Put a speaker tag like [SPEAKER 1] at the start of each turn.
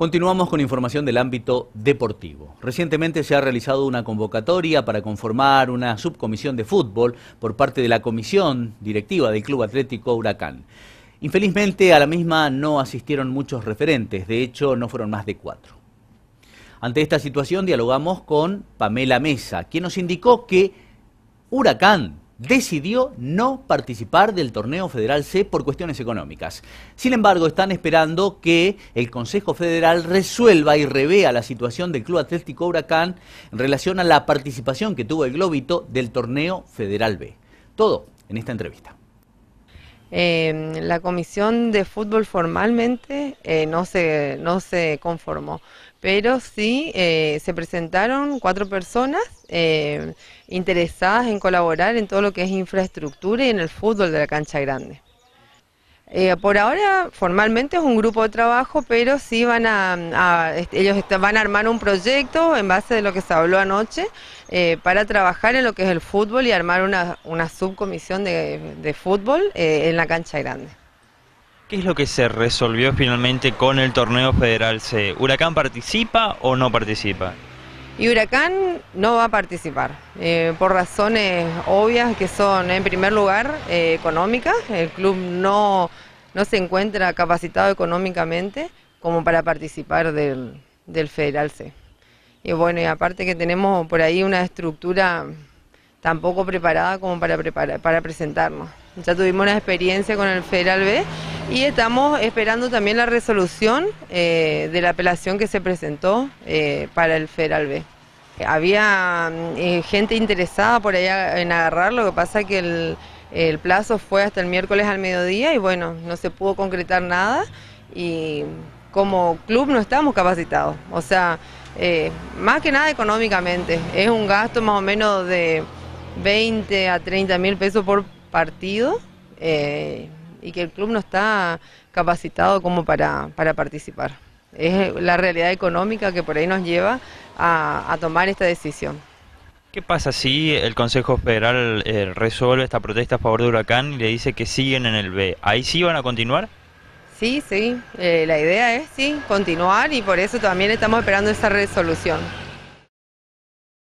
[SPEAKER 1] Continuamos con información del ámbito deportivo. Recientemente se ha realizado una convocatoria para conformar una subcomisión de fútbol por parte de la comisión directiva del Club Atlético Huracán. Infelizmente a la misma no asistieron muchos referentes, de hecho no fueron más de cuatro. Ante esta situación dialogamos con Pamela Mesa, quien nos indicó que Huracán decidió no participar del torneo federal C por cuestiones económicas. Sin embargo, están esperando que el Consejo Federal resuelva y revea la situación del Club Atlético Huracán en relación a la participación que tuvo el Globito del torneo federal B. Todo en esta entrevista.
[SPEAKER 2] Em, la comisión de fútbol formalmente eh, no, se, no se conformó, pero sí eh, se presentaron cuatro personas em, interesadas en colaborar en todo lo que es infraestructura y en el fútbol de la cancha grande. Eh, por ahora, formalmente es un grupo de trabajo, pero sí van a, ellos van a armar un proyecto en base de lo que se habló anoche eh, para trabajar en lo que es el fútbol y armar una, subcomisión de, fútbol eh, en la cancha grande.
[SPEAKER 3] ¿Qué es lo que se resolvió finalmente con el torneo federal C? ¿Huracán participa o no participa?
[SPEAKER 2] Y Huracán no va a participar, eh, por razones obvias que son, en primer lugar, eh, económicas. El club no, se encuentra capacitado económicamente como para participar del, Federal C. Y bueno, y aparte que tenemos por ahí una estructura tampoco preparada como para, para presentarnos. Ya tuvimos una experiencia con el feral B y estamos esperando también la resolución eh, de la apelación que se presentó eh, para el feral B. Había mm, eh, gente interesada por allá en agarrar, lo que pasa que el, plazo fue hasta el miércoles al mediodía y bueno, no se pudo concretar nada y como club no estamos capacitados. O sea, más que nada económicamente. Es un gasto más o menos de 20 a 30 mil pesos por, partido eh, y que el club no está capacitado como para, para, participar. Es la realidad económica que por ahí nos lleva a, tomar esta decisión.
[SPEAKER 3] ¿Qué pasa si el Consejo Federal eh, resuelve esta protesta a favor de Huracán y le dice que siguen en el B? ¿Ahí sí van a continuar?
[SPEAKER 2] Sí, sí, eh, la idea es sí, continuar y por eso también estamos esperando esa resolución.